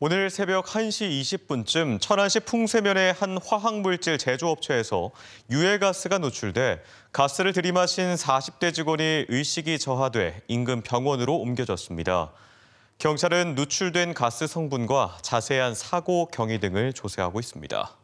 오늘 새벽 1시 20분쯤 천안시 풍세면의 한 화학물질 제조업체에서 유해가스가 노출돼 가스를 들이마신 40대 직원이 의식이 저하돼 인근 병원으로 옮겨졌습니다. 경찰은 누출된 가스 성분과 자세한 사고 경위 등을 조사하고 있습니다.